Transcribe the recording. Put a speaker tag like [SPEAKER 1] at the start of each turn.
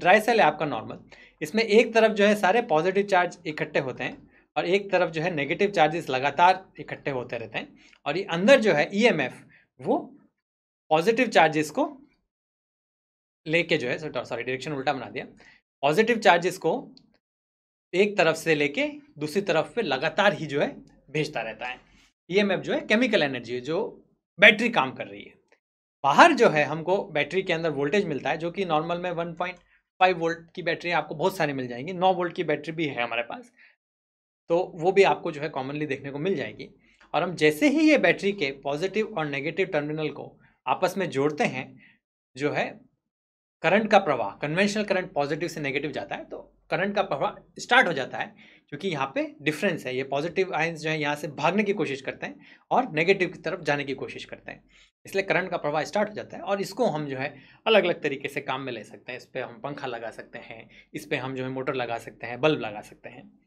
[SPEAKER 1] dry cell है आपका normal इसमें एक तरफ जो है सारे पॉजिटिव चार्ज इकट्ठे होते हैं और एक तरफ जो है नेगेटिव चार्जेस लगातार इकट्ठे होते रहते हैं और ये अंदर जो है ईएमएफ e वो पॉजिटिव चार्जेस को लेके जो है सॉरी डायरेक्शन उल्टा बना दिया पॉजिटिव चार्जेस को एक तरफ से लेके दूसरी तरफ पे लगातार ही जो है भेजता रहता है ईएमएफ e जो है केमिकल एनर्जी है जो बैटरी काम कर रही है बाहर जो है हमको बैटरी के अंदर वोल्टेज मिलता है जो कि नॉर्मल में वन पॉइंट फाइव वोल्ट की बैटरी आपको बहुत सारी मिल जाएंगी नौ वोल्ट की बैटरी भी है हमारे पास तो वो भी आपको जो है कॉमनली देखने को मिल जाएगी और हम जैसे ही ये बैटरी के पॉजिटिव और नेगेटिव टर्मिनल को आपस में जोड़ते हैं जो है करंट का प्रवाह कन्वेंशनल करंट पॉजिटिव से नेगेटिव जाता है तो करंट का प्रवाह स्टार्ट हो जाता है क्योंकि यहाँ पे डिफरेंस है ये पॉजिटिव आयंस जो है यहाँ से भागने की कोशिश करते हैं और नेगेटिव की तरफ जाने की कोशिश करते हैं इसलिए करंट का प्रवाह स्टार्ट हो जाता है और इसको हम जो है अलग अलग तरीके से काम में ले सकते हैं इस पर हम पंखा लगा सकते हैं इस पर हम जो है मोटर लगा सकते हैं बल्ब लगा सकते हैं